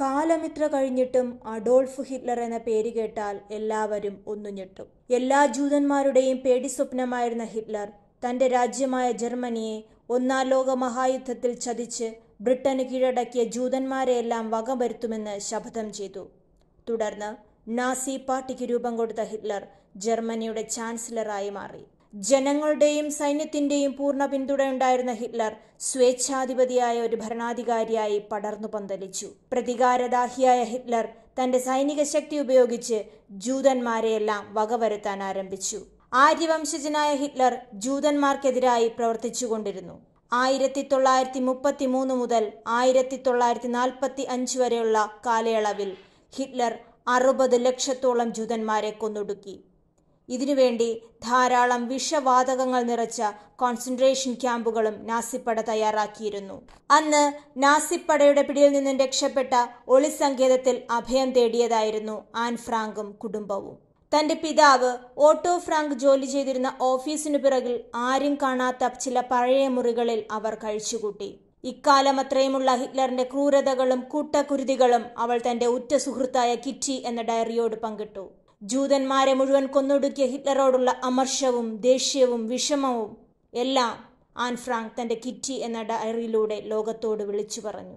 കാലമിത്ര കഴിഞ്ഞിട്ടും Adolf Hitler എന്ന പേര് കേട്ടാൽ എല്ലാവരും ഒന്നു ഞെട്ടും എല്ലാ ജൂതന്മാരുടെയും പേടി സ്വപ്നമായിരുന്ന ഹിറ്റ്ലർ തന്റെ രാജ്യമായ ജർമ്മനിയെ ഒന്നാം ലോക മഹായുദ്ധത്തിൽ ചതിച്ച് ബ്രിട്ടന് കീഴടക്കിയ ജൂതന്മാരെയെല്ലാം വകവരുത്തുമെന്ന് ശപഥം ചെയ്തു തുടർന്ന് നാസി പാർട്ടിക്ക് രൂപം കൊടുത്ത ഹിറ്റ്ലർ ജർമ്മനിയുടെ ചാൻസലറായി മാറി ജനങ്ങളുടെയും സൈന്യത്തിന്റെയും പൂർണ്ണ പിന്തുണയുണ്ടായിരുന്ന ഹിറ്റ്ലർ സ്വേച്ഛാധിപതിയായ ഒരു ഭരണാധികാരിയായി പടർന്നു പന്തലിച്ചു പ്രതികാരദാഹിയായ ഹിറ്റ്ലർ തന്റെ സൈനിക ശക്തി ഉപയോഗിച്ച് ജൂതന്മാരെയെല്ലാം വകവരുത്താൻ ആരംഭിച്ചു ആര്യവംശജനായ ഹിറ്റ്ലർ ജൂതന്മാർക്കെതിരായി പ്രവർത്തിച്ചുകൊണ്ടിരുന്നു ആയിരത്തി തൊള്ളായിരത്തി മുപ്പത്തി മൂന്ന് മുതൽ ആയിരത്തി തൊള്ളായിരത്തി നാൽപ്പത്തി അഞ്ച് വരെയുള്ള കാലയളവിൽ ഹിറ്റ്ലർ അറുപത് ലക്ഷത്തോളം ജൂതന്മാരെ കൊന്നൊടുക്കി ഇതിനുവേണ്ടി ധാരാളം വിഷവാതകങ്ങൾ നിറച്ച കോൺസെൻട്രേഷൻ ക്യാമ്പുകളും നാസിപ്പട തയ്യാറാക്കിയിരുന്നു അന്ന് നാസിപ്പടയുടെ പിടിയിൽ നിന്നും രക്ഷപ്പെട്ട ഒളിസങ്കേതത്തിൽ അഭയം തേടിയതായിരുന്നു ആൻ ഫ്രാങ്കും കുടുംബവും തന്റെ പിതാവ് ഓട്ടോ ഫ്രാങ്ക് ജോലി ചെയ്തിരുന്ന ഓഫീസിനു പിറകിൽ ആരും കാണാത്ത ചില പഴയ മുറികളിൽ അവർ കഴിച്ചുകൂട്ടി ഇക്കാലം അത്രയുമുള്ള ഹിറ്റ്ലറിന്റെ ക്രൂരതകളും കൂട്ടക്കുരുതികളും അവൾ തന്റെ ഉറ്റ സുഹൃത്തായ കിറ്റി എന്ന ഡയറിയോട് പങ്കിട്ടു ജൂതന്മാരെ മുഴുവൻ കൊന്നൊടുക്കിയ ഹിറ്റ്ലറോടുള്ള അമർഷവും ദേഷ്യവും വിഷമവും എല്ലാം ആൻ ഫ്രാങ്ക് തൻ്റെ കിറ്റി എന്ന ഡയറിയിലൂടെ ലോകത്തോട് വിളിച്ചു പറഞ്ഞു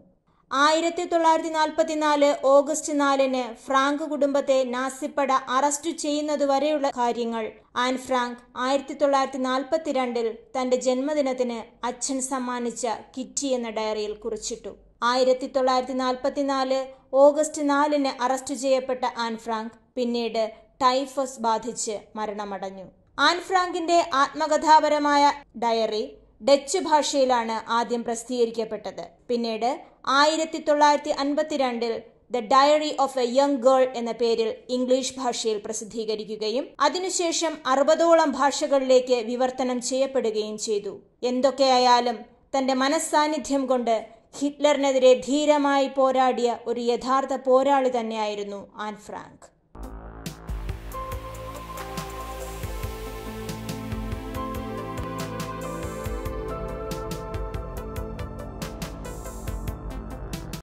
ആയിരത്തി തൊള്ളായിരത്തി നാൽപ്പത്തിനാല് ഓഗസ്റ്റ് നാലിന് ഫ്രാങ്ക് കുടുംബത്തെ നാസിപ്പട അറസ്റ്റ് ചെയ്യുന്നതുവരെയുള്ള കാര്യങ്ങൾ ആൻ ഫ്രാങ്ക് ആയിരത്തി തൊള്ളായിരത്തി നാൽപ്പത്തിരണ്ടിൽ തന്റെ ജന്മദിനത്തിന് അച്ഛൻ സമ്മാനിച്ച കിറ്റി എന്ന ഡയറിയിൽ കുറിച്ചിട്ടു ആയിരത്തി തൊള്ളായിരത്തി നാൽപ്പത്തിനാല് ഓഗസ്റ്റ് നാലിന് അറസ്റ്റ് ചെയ്യപ്പെട്ട ആൻ ഫ്രാങ്ക് പിന്നീട് ടൈഫസ് ബാധിച്ച് മരണമടഞ്ഞു ആൻ ഫ്രാങ്കിന്റെ ആത്മകഥാപരമായ ഡയറി ഡച്ച് ഭാഷയിലാണ് ആദ്യം പ്രസിദ്ധീകരിക്കപ്പെട്ടത് പിന്നീട് ആയിരത്തി തൊള്ളായിരത്തി അൻപത്തിരണ്ടിൽ The Diary of a Young Girl എന്ന പേരിൽ ഇംഗ്ലീഷ് ഭാഷയിൽ പ്രസിദ്ധീകരിക്കുകയും അതിനുശേഷം അറുപതോളം ഭാഷകളിലേക്ക് വിവർത്തനം ചെയ്യപ്പെടുകയും ചെയ്തു എന്തൊക്കെയായാലും തന്റെ മനസ്സാന്നിധ്യം കൊണ്ട് ഹിറ്റ്ലറിനെതിരെ ധീരമായി പോരാടിയ ഒരു യഥാർത്ഥ പോരാളി തന്നെയായിരുന്നു ആൻ ഫ്രാങ്ക്